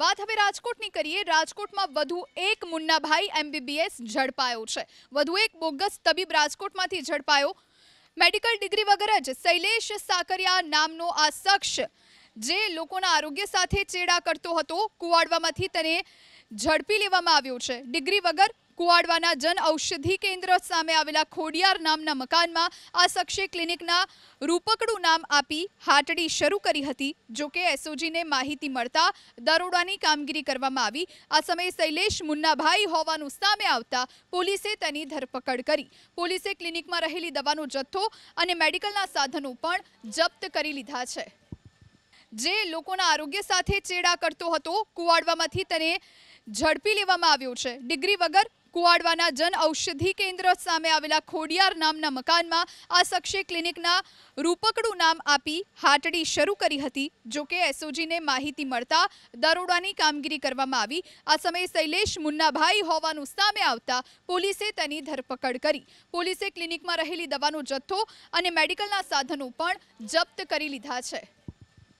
વાત હવે રાજકોટની કરીએ રાજકોટમાં વધુ એક મુન્નાભાઈ એમબીબીએસ ઝડપાયો છે વધુ એક બોગસ તબીબ રાજકોટમાંથી ઝડપાયો મેડિકલ ડિગ્રી વગર જ શૈલેષ સાકરિયા નામનો આ શખ્સ જે લોકોના આરોગ્ય સાથે ચેડા કરતો હતો કુવાડવામાંથી તેને ઝડપી લેવામાં આવ્યો છે ડિગ્રી વગર કુવાડવાના જન ઔષધિ કેન્દ્ર સામે આવેલા ખોડિયાર નામના મકાનમાં આ શખ્સે ક્લિનિકના રૂપકડું નામ આપી હાટડી શરૂ કરી હતી જોકે એસઓજીને માહિતી મળતા દરોડાની કામગીરી કરવામાં આવી આ સમયે શૈલેષ મુન્નાભાઈ હોવાનું સામે આવતા પોલીસે તેની ધરપકડ કરી પોલીસે ક્લિનિકમાં રહેલી દવાનો જથ્થો અને મેડિકલના સાધનો પણ જપ્ત કરી લીધા છે જે લોકોના આરોગ્ય સાથે ચેડા કરતો હતો કુવાડવામાંથી તેને ઝડપી લેવામાં આવ્યો છે ડિગ્રી વગર કુવાડવાના જન ઔષધિ કેન્દ્ર સામે આવેલા ખોડિયાર નામના મકાનમાં આ શખ્સે ક્લિનિકના રૂપકડું નામ આપી હાટડી શરૂ કરી હતી જોકે એસઓજીને માહિતી મળતા દરોડાની કામગીરી કરવામાં આવી આ સમયે શૈલેષ મુન્નાભાઈ હોવાનું સામે આવતા પોલીસે તેની ધરપકડ કરી પોલીસે ક્લિનિકમાં રહેલી દવાનો જથ્થો અને મેડિકલના સાધનો પણ જપ્ત કરી લીધા છે